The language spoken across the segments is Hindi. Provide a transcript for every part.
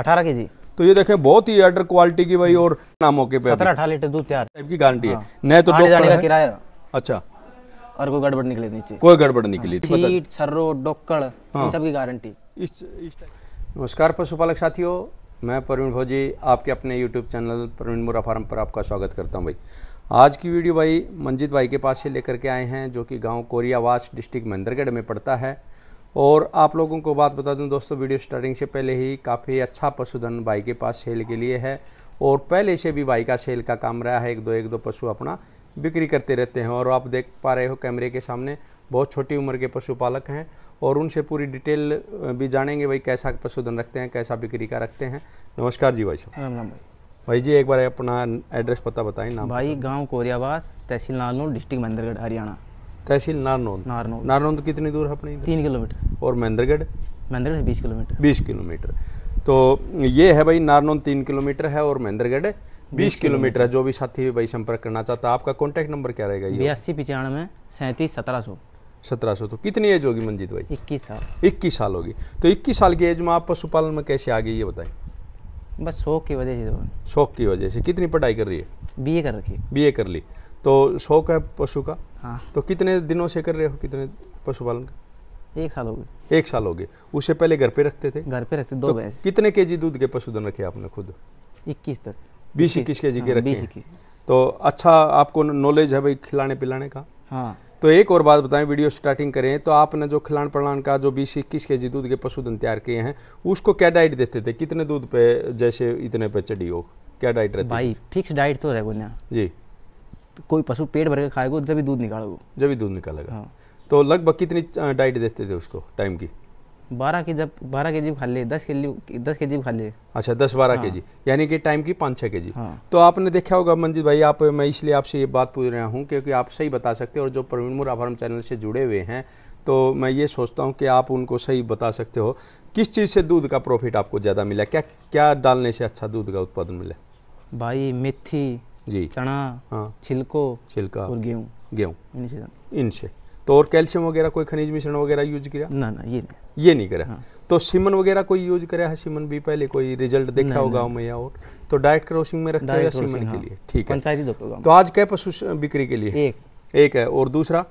अठारह के जी तो ये देखें बहुत ही अडर क्वालिटी की भाई और नामों के पे सत्रह अठारह लीटर दूध तैयार की गारंटी है हाँ। नहीं तो जाने का किराया अच्छा और कोई गड़बड़ निकले तो नीचे कोई गड़बड़ निकली छीट हाँ। तो छर्रो डोकड़ इन हाँ। सब की गारंटी नमस्कार पशुपालक साथियों मैं प्रवीण भोजी आपके अपने यूट्यूब चैनल प्रवीण मोरा फार्म पर आपका स्वागत करता हूं भाई आज की वीडियो भाई मंजीत भाई के पास से लेकर के आए हैं जो कि गांव कोरियावास डिस्ट्रिक्ट महेंद्रगढ़ में पड़ता है और आप लोगों को बात बता दूं दोस्तों वीडियो स्टार्टिंग से पहले ही काफ़ी अच्छा पशुधन भाई के पास सेल के लिए है और पहले से भी भाई का सेल का काम रहा है एक दो एक दो पशु अपना बिक्री करते रहते हैं और आप देख पा रहे हो कैमरे के सामने बहुत छोटी उम्र के पशुपालक हैं और उनसे पूरी डिटेल भी जानेंगे भाई कैसा पशुधन रखते हैं कैसा बिक्री का रखते हैं नमस्कार जी भाई साहब राम भाई भाई जी एक बार अपना एड्रेस पता बताएं नाम भाई गांव कोरियावास तहसील नालनूर डिस्ट्रिक्ट महेंद्रगढ़ हरियाणा तहसील नारनौंद नारनौंद नारनौंद कितनी दूर है अपनी तीन किलोमीटर और महेंद्रगढ़ महेंद्रगढ़ बीस किलोमीटर बीस किलोमीटर तो ये है भाई नारनौंद तीन किलोमीटर है और महेंद्रगढ़ बीस किलोमीटर है जो भी साथी भाई संपर्क करना चाहता है आपका कॉन्टैक्ट नंबर क्या रहेगा बयासी पिचानवे सैंतीस सत्रह सौ सत्रह सौ तो कितनी एज होगी मंजीत भाई इक्कीस साल इक्कीस साल होगी तो इक्कीस साल की एज में आप पशुपालन में कैसे आ गई ये बताएं बस शौक की वजह से शौक की वजह से कितनी पढ़ाई कर रही है बीए कर रखी बीए कर ली तो शौक है पशु का हाँ तो कितने दिनों से कर रहे हो कितने पशुपालन का एक साल हो गए एक साल हो गए उससे पहले घर पे रखते थे घर पे रखते दो तो कितने के जी दूध के पशुधन रखे आपने खुद इक्कीस तक बीस इक्कीस के जी हाँ, के रखे तो अच्छा आपको नॉलेज है भाई खिलाने पिलाने का हाँ। तो एक और बात बताएं वीडियो स्टार्टिंग करें तो आपने जो खिलान प्रणान का जो बीस इक्कीस के जी दूध के पशुधन तैयार किए हैं उसको क्या डाइट देते थे कितने दूध पे जैसे इतने पे चढ़ी हो क्या डाइट रहती भाई फिक्स डाइट तो रहे जी कोई पशु पेट भर के खाएगा जब भी दूध निकालेगा जब भी दूध निकालेगा हाँ तो लगभग कितनी डाइट देते थे उसको टाइम की बारह के जब बारह के जी खा लिए दस के जी दस के जी खा लिए अच्छा दस बारह हाँ। के जी यानी कि टाइम की पाँच छः के जी हाँ। तो आपने देखा होगा मंजित भाई आप मैं इसलिए आपसे ये बात पूछ रहा हूँ क्योंकि आप सही बता सकते हो और जो प्रवीण मुरा फार्म चैनल से जुड़े हुए हैं तो मैं ये सोचता हूँ कि आप उनको सही बता सकते हो किस चीज़ से दूध का प्रॉफिट आपको ज़्यादा मिला क्या क्या डालने से अच्छा दूध का उत्पादन मिला भाई मेथी जी चना हाँ छिलको छिलका और गेहूँ गेहूँ इनसे तो और कैल्शियम वगैरह कोई खनिज मिश्रण वगैरह यूज किया ना ना ये नहीं ये नहीं करा हाँ। तो सीमन वगैरह कोई यूज करा है सीमन भी पहले कोई रिजल्ट देखा होगा हमें या और तो डाइट क्रॉसिंग में रखा है सीमन के हाँ। लिए ठीक है तो आज क्या पशु बिक्री के लिए एक एक है और दूसरा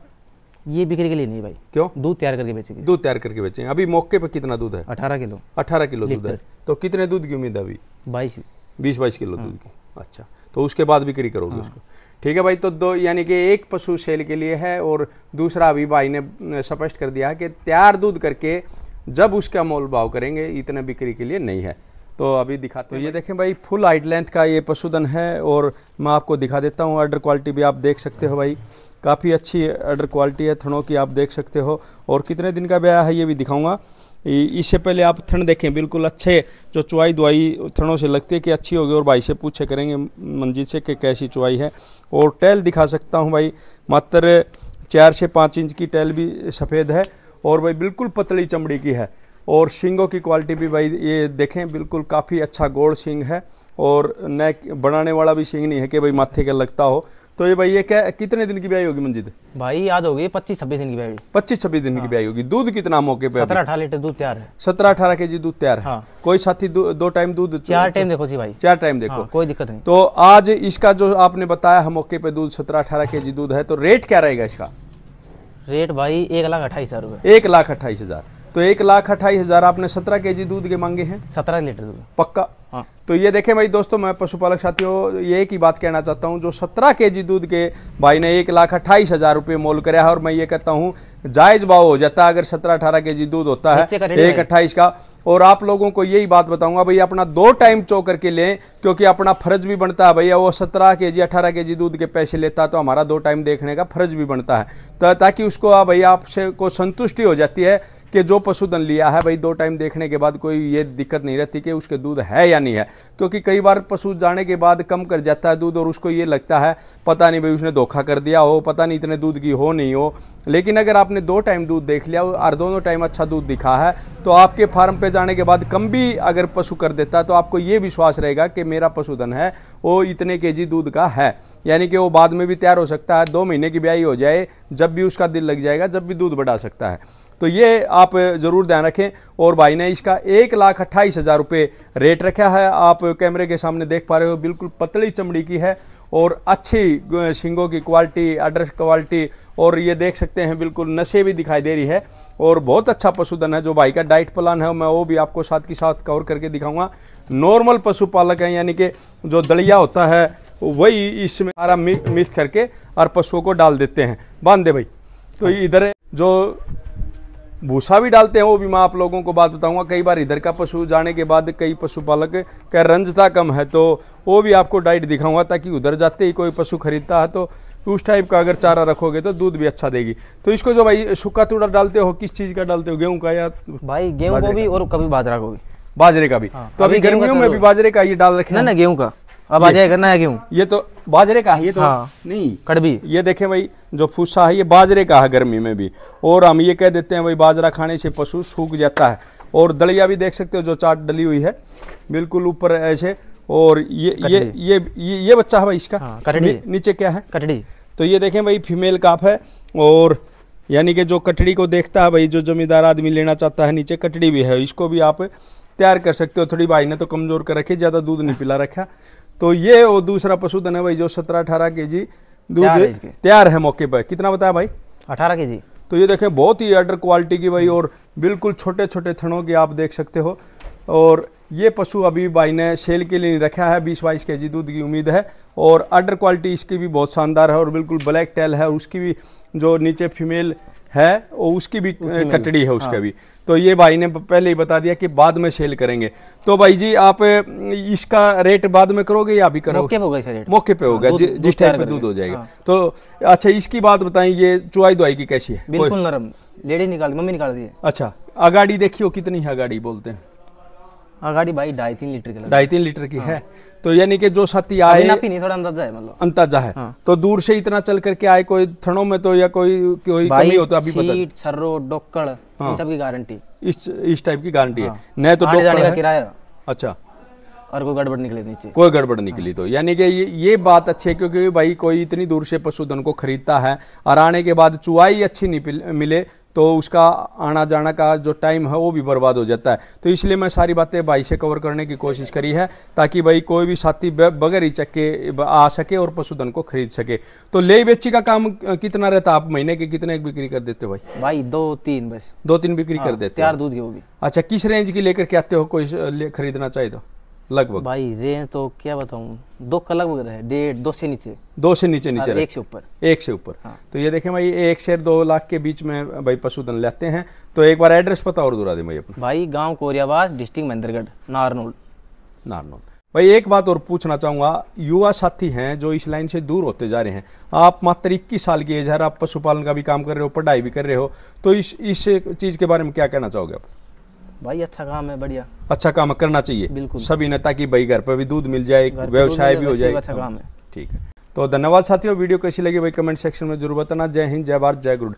ये बिक्री के लिए नहीं भाई क्यों दूध तैयार करके बेचेंगे दूध तैयार करके बेचेंगे अभी मौके पर कितना दूध है अठारह किलो अठारह किलो दूध है तो कितने दूध की उम्मीद है अभी बाईस बीस बाईस किलो हाँ। दूध की अच्छा तो उसके बाद बिक्री करोगे हाँ। उसको ठीक है भाई तो दो यानी कि एक पशु सेल के लिए है और दूसरा अभी भाई ने स्पष्ट कर दिया कि तैयार दूध करके जब उसका मोल भाव करेंगे इतने बिक्री के लिए नहीं है तो अभी दिखाते तो हैं ये देखें भाई फुल हाइट लेंथ का ये पशुधन है और मैं आपको दिखा देता हूँ अर्डर क्वालिटी भी आप देख सकते हो भाई काफ़ी अच्छी अर्डर क्वालिटी है थनों की आप देख सकते हो और कितने दिन का ब्याह है ये भी दिखाऊँगा इससे पहले आप थन देखें बिल्कुल अच्छे जो चुवाई दुआई थनों से लगती है कि अच्छी होगी और भाई से पूछे करेंगे मंजीत से कि कैसी चुवाई है और टैल दिखा सकता हूँ भाई मात्र चार से पाँच इंच की टैल भी सफ़ेद है और भाई बिल्कुल पतली चमड़ी की है और सिंगों की क्वालिटी भी भाई ये देखें बिल्कुल काफ़ी अच्छा गोड़ सिंग है और नेक बनाने वाला भी सिंग नहीं है कि भाई माथे का लगता हो तो ये भाई ये क्या कितने दिन की ब्याई होगी मंजित भाई आज होगी पच्चीस छब्बीस दिन की ब्याई पच्चीस छब्बीस दिन हाँ। की ब्याई होगी दूध कितना मौके पे सत्रह अठारह लीटर दूध तैयार है सत्रह अठारह के जी दूध तैयार है हाँ। कोई साथी दो टाइम दूध चार टाइम तो- देखो जी भाई चार टाइम देखो हाँ, कोई दिक्कत नहीं तो आज इसका जो आपने बताया है मौके पे दूध सत्रह अठारह के दूध है तो रेट क्या रहेगा इसका रेट भाई एक लाख अट्ठाईस हजार रूपए एक लाख अट्ठाईस हजार तो एक लाख अट्ठाईस हजार आपने सत्रह के जी दूध के मांगे हैं सत्रह लीटर दूध पक्का हाँ। तो ये देखें भाई दोस्तों मैं पशुपालक साथियों ये ही बात कहना चाहता हूँ जो सत्रह के जी दूध के भाई ने एक लाख अट्ठाईस हज़ार रुपये मोल कर और मैं ये कहता हूँ जायज भाव हो जाता अगर सत्रह अठारह के जी दूध होता है एक अट्ठाईस का और आप लोगों को यही बात बताऊंगा भाई अपना दो टाइम चो करके लें क्योंकि अपना फर्ज भी बनता है भैया वो सत्रह के जी अठारह के जी दूध के पैसे लेता तो हमारा दो टाइम देखने का फर्ज भी बनता है तो ताकि उसको भैया आपसे को संतुष्टि हो जाती है कि जो पशुधन लिया है भाई दो टाइम देखने के बाद कोई ये दिक्कत नहीं रहती कि उसके दूध है या नहीं है क्योंकि कई बार पशु जाने के बाद कम कर जाता है दूध और उसको ये लगता है पता नहीं भाई उसने धोखा कर दिया हो पता नहीं इतने दूध की हो नहीं हो लेकिन अगर आपने दो टाइम दूध देख लिया और दोनों टाइम अच्छा दूध दिखा है तो आपके फार्म पर जाने के बाद कम भी अगर पशु कर देता है तो आपको ये विश्वास रहेगा कि मेरा पशुधन है वो इतने के जी दूध का है यानी कि वो बाद में भी तैयार हो सकता है दो महीने की ब्याई हो जाए जब भी उसका दिल लग जाएगा जब भी दूध बढ़ा सकता है तो ये आप ज़रूर ध्यान रखें और भाई ने इसका एक लाख अट्ठाईस हज़ार रुपये रेट रखा है आप कैमरे के सामने देख पा रहे हो बिल्कुल पतली चमड़ी की है और अच्छी शिंगों की क्वालिटी एड्रेस क्वालिटी और ये देख सकते हैं बिल्कुल नशे भी दिखाई दे रही है और बहुत अच्छा पशुधन है जो भाई का डाइट प्लान है मैं वो भी आपको साथ के साथ कवर करके दिखाऊंगा नॉर्मल पशुपालक है यानी कि जो दलिया होता है वही इसमें सारा मिक्स करके और पशुओं को डाल देते हैं बांध दे भाई तो इधर जो भूसा भी डालते हैं वो भी मैं आप लोगों को बात बताऊंगा कई बार इधर का पशु जाने के बाद कई पशुपालक का रंजता कम है तो वो भी आपको डाइट दिखाऊंगा ताकि उधर जाते ही कोई पशु खरीदता है तो उस टाइप का अगर चारा रखोगे तो दूध भी अच्छा देगी तो इसको जो भाई सूखा तूड़ा डालते हो किस चीज़ का डालते हो गेहूँ का या भाई गेहूँ को भी और कभी बाजरा को भी बाजरे का भी हाँ। तो अभी गर्मियों में भी बाजरे का ये डाल रखे ना गेहूँ का अब आ करना है क्यों ये तो बाजरे का है ये तो हाँ, नहीं कड़बी ये देखें भाई जो फूसा है ये बाजरे का है गर्मी में भी और हम ये कह देते हैं भाई बाजरा खाने से पशु सूख जाता है और दलिया भी देख सकते हो जो चाट डली हुई है बिल्कुल ऊपर ऐसे और ये ये ये ये, ये बच्चा है भाई इसका हाँ, कटड़ी नीचे क्या है कटड़ी तो ये देखें भाई फीमेल काफ है और यानी कि जो कटड़ी को देखता है भाई जो जमींदार आदमी लेना चाहता है नीचे कटड़ी भी है इसको भी आप तैयार कर सकते हो थोड़ी भाई ने तो कमज़ोर कर रखी ज़्यादा दूध नहीं पिला रखा तो ये वो दूसरा पशुधन है भाई जो सत्रह अठारह के जी दूध तैयार है मौके पर कितना बताया भाई अठारह के जी तो ये देखें बहुत ही अडर क्वालिटी की भाई और बिल्कुल छोटे छोटे थनों की आप देख सकते हो और ये पशु अभी भाई ने सेल के लिए रखा है बीस बाईस के जी दूध की उम्मीद है और अडर क्वालिटी इसकी भी बहुत शानदार है और बिल्कुल ब्लैक टेल है उसकी भी जो नीचे फीमेल है और उसकी भी कटड़ी है उसका हाँ। भी तो ये भाई ने पहले ही बता दिया कि बाद में सेल करेंगे तो भाई जी आप इसका रेट बाद में करोगे या अभी करोगे मौके पे होगा मौके पे होगा हाँ, जिस टाइम पे दूध हो जाएगा हाँ। तो अच्छा इसकी बात बताएं ये चुआई दुआई की कैसी है बिल्कुल नरम लेडी निकाल मम्मी निकाल दी अच्छा अगाड़ी देखियो कितनी है अगाड़ी बोलते हैं हाँ, गाड़ी भाई ढाई तीन लीटर की ढाई तीन लीटर की हाँ। है तो यानी कि जो साथी आए थोड़ा अंदाजा है मतलब अंदाजा है हाँ। तो दूर से इतना चल करके आए कोई थनों में तो या कोई कोई कमी तो अभी छर्रो सब की गारंटी इस इस टाइप की गारंटी है न तो किराया अच्छा और कोई गड़बड़ निकली नीचे कोई गड़बड़ निकली तो यानी कि ये ये बात अच्छी है क्योंकि भाई कोई इतनी दूर से पशुधन को खरीदता है और आने के बाद चुवाई अच्छी नहीं मिले तो उसका आना जाना का जो टाइम है वो भी बर्बाद हो जाता है तो इसलिए मैं सारी बातें भाई से कवर करने की कोशिश करी है ताकि भाई कोई भी साथी बगैर ही चक्के आ सके और पशुधन को खरीद सके तो ले बेची का काम कितना रहता आप महीने के कितने बिक्री कर देते हो भाई भाई दो तीन बस दो तीन बिक्री कर हाँ, देते तैयार दूध की होगी अच्छा किस रेंज की लेकर के आते हो कोई खरीदना चाहिए तो लगभग भाई रेंज तो क्या बताऊं दो का लगभग है डेढ़ दो से नीचे दो से नीचे नीचे हाँ, एक से ऊपर एक से ऊपर हाँ। तो ये देखें भाई एक से दो लाख के बीच में भाई पशुधन लेते हैं तो एक बार एड्रेस पता और दुरा दे भाई अपना भाई गांव कोरियावास डिस्ट्रिक्ट महेंद्रगढ़ नारनोल नारनोल भाई एक बात और पूछना चाहूंगा युवा साथी हैं जो इस लाइन से दूर होते जा रहे हैं आप मात्र इक्कीस साल की एज है आप पशुपालन का भी काम कर रहे हो पढ़ाई भी कर रहे हो तो इस इस चीज़ के बारे में क्या कहना चाहोगे आप भाई अच्छा काम है बढ़िया अच्छा काम करना चाहिए बिल्कुल सभी ने ताकि भाई घर पर भी दूध मिल जाए व्यवसाय भी हो जाए अच्छा काम है ठीक है तो धन्यवाद साथियों वीडियो कैसी लगी भाई कमेंट सेक्शन में जरूर बताना जय हिंद जय भारत जय गुरु